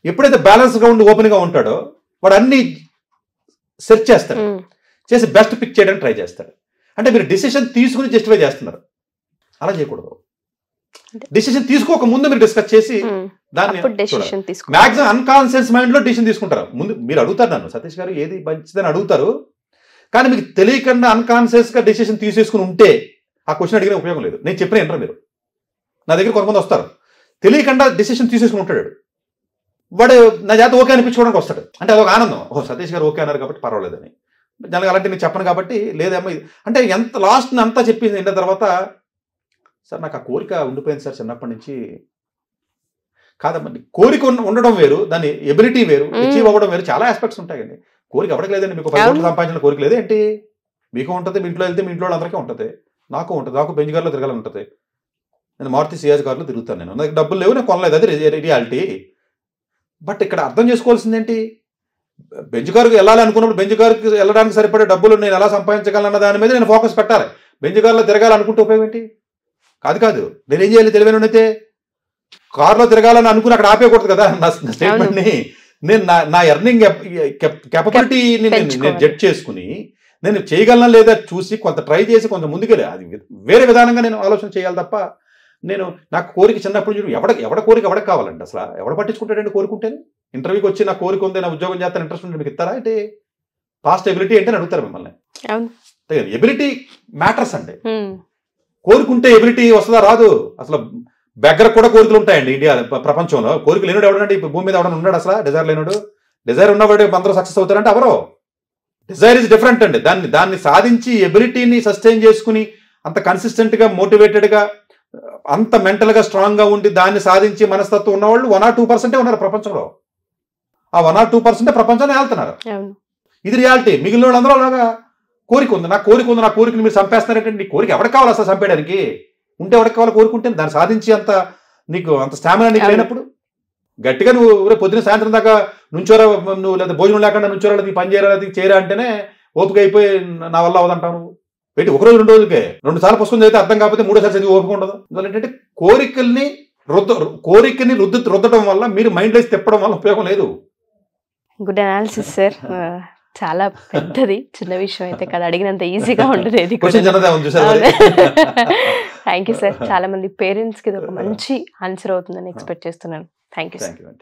ఎప్పుడైతే బ్యాలెన్స్గా ఉండి ఓపెన్గా ఉంటాడో వాడు అన్ని సెర్చ్ చేస్తాడు hmm. చేసి బెస్ట్ పిక్ చేయడానికి ట్రై చేస్తాడు అంటే మీరు డిసిషన్ తీసుకుని జస్టిఫై చేస్తున్నారు అలా చేయకూడదు డిసిషన్ తీసుకోక ముందు మీరు డిస్కస్ చేసి hmm. దాన్ని మాక్సిమం అన్కాన్షియస్ మైండ్ లో డిసిషన్ తీసుకుంటారు ముందు మీరు అడుగుతారు నన్ను సతీష్ గారు ఏది మంచిదని అడుగుతారు కానీ మీకు తెలియకుండా అన్కాన్షియస్ గా డిసిషన్ తీసేసుకుని ఉంటే ఆ క్వశ్చన్ అడిగిన ఉపయోగం లేదు నేను చెప్పిన ఏంటో మీరు నా దగ్గర కొంతమంది వస్తారు తెలియకుండా డిసిషన్ తీసేసుకుని ఉంటాడు వాడు నా జాత ఓకే అనిపించుకోవడానికి వస్తాడు అంటే అదొక ఆనందం ఓ సతీష్ గారు ఓకే అన్నారు కాబట్టి పర్వాలేదని జనగా అలాంటి నేను చెప్పను కాబట్టి లేదేమో అంటే ఎంత లాస్ట్ అంతా చెప్పింది అయిన తర్వాత సార్ నాకు ఆ కోరిక ఉండిపోయింది సార్ చిన్నప్పటి నుంచి కాదమ్మండి కోరిక ఉండడం వేరు దాని ఎబిలిటీ వేరు అచీవ్ అవ్వడం వేరు చాలా ఆస్పెక్ట్స్ ఉంటాయండి కోరిక లేదండి మీకు పది సంపాదించిన కోరిక లేదు ఏంటి మీకు ఉంటుంది మీ ఇంట్లో వెళ్తే మీ ఇంట్లో అందరికీ ఉంటుంది నాకు ఉంటుంది నాకు బెంజ్ గారిలో తిరగాలని ఉంటుంది నేను మారుతి సియాజ్ కార్లో తిరుగుతాను నేను నాకు డబ్బులు లేవు నేను కొనలేదు అది రియాలిటీ బట్ ఇక్కడ అర్థం చేసుకోవాల్సింది ఏంటి బెంచ్ కారుకి వెళ్ళాలి అనుకున్నప్పుడు బెంచ్ కారుకి వెళ్ళడానికి సరిపడే డబ్బులు నేను ఎలా సంపాదించగలన్న దాని మీద నేను ఫోకస్ పెట్టాలి బెంచ్ కార్లో తిరగాలి అనుకుంటే ఉపయోగం ఏంటి కాదు కాదు నేనేం చేయాలి తెలివైన అయితే కారులో తిరగాలని అనుకుని అక్కడ ఆపేయకూడదు కదా నా స్టేట్మెంట్ని నేను నా నా ఎర్నింగ్ కెపబిలిటీ నేను జడ్జ్ చేసుకుని నేను చేయగలనా లేదా చూసి కొంత ట్రై చేసి కొంత ముందుకెళ్ళి అది వేరే విధానంగా నేను ఆలోచన చేయాలి తప్ప నేను నాకు కోరిక చిన్నప్పుడు చూడు ఎవడ ఎవడ కోరిక ఎవడకు కావాలండి అసలు ఎవడ పట్టించుకుంటాడండి కోరుకుంటేనే ఇంటర్వ్యూకి వచ్చి నా కోరిక ఉంది నా ఉద్యోగం చేస్తాను ఇంట్రెస్ట్ ఉంటే మీకు ఇస్తారా అంటే పాస్ట్ ఎబిలిటీ అంటే అడుగుతారు మిమ్మల్ని ఎబిలిటీ మ్యాటర్స్ అండి కోరుకుంటే ఎబిలిటీ వస్తుందా రాదు అసలు బెగ్గర కూడా కోరికలు ఉంటాయండి ఇండియా ప్రపంచంలో కోరికలు లేనుడు ఎవడంటే భూమి మీద ఎవడన్నా ఉన్నాడు అసలు డిజైర్ లేనుడు డిజైర్ ఉన్నవాడు అందరూ సక్సెస్ అవుతారంటే ఎవరో డిజైర్ ఇస్ డిఫరెంట్ అండి దాన్ని దాన్ని సాధించి ఎబిలిటీని సస్టైన్ చేసుకుని అంత కన్సిస్టెంట్గా మోటివేటెడ్గా అంత మెంటల్గా స్ట్రాంగ్గా ఉండి దాన్ని సాధించి మనస్తత్వం ఉన్నవాళ్ళు వన్ ఆర్ టూ పర్సెంటే ఉన్నారు ప్రపంచంలో ఆ వన్ ఆర్ టూ పర్సెంటే ప్రపంచాన్ని వెళ్తున్నారు ఇది రియాలిటీ మిగిలిన వాళ్ళందరూ అలాగా కోరిక ఉంది నా కోరిక ఉంది నా కోరికని మీరు చంపేస్తారంటే నీ కోరిక ఎవరికి కావాలి అసలు చంపేయడానికి ఉంటే ఎవరికి కావాలి కోరుకుంటే దాన్ని సాధించి అంత నీకు అంత స్టామినా నీకు లేనప్పుడు గట్టిగా నువ్వు రే పొద్దున సాయంత్రం దాకా నుంచోరా నువ్వు లేదా భోజనం లేకుండా నుంచోరా నీకు పని చేయరా లేదా చేయరా అంటేనే ఓపిక అయిపోయి నా వల్ల అవదంటావు నువ్వు పెట్టి ఒక రోజు రెండు రోజులకే రెండు సార్లు పుస్తకం చదివితే అర్థం కాకపోతే సార్లు చదివి ఓపిక ఉండదు ఏంటంటే కోరికల్ని రుద్ద కోరికని రుద్దు రుద్దడం వల్ల మీరు మైండ్ రైస్ తిప్పడం వల్ల ఉపయోగం లేదు గుడ్ అనాలిసిస్ సార్ చాలా పెద్దది చిన్న విషయం అయితే కదా అడిగినంత ఈజీగా ఉండలేదు థ్యాంక్ యూ సార్ చాలా మంది పేరెంట్స్కి ఇది ఒక మంచి ఆన్సర్ అవుతుందని ఎక్స్పెక్ట్ చేస్తున్నాను థ్యాంక్ యూ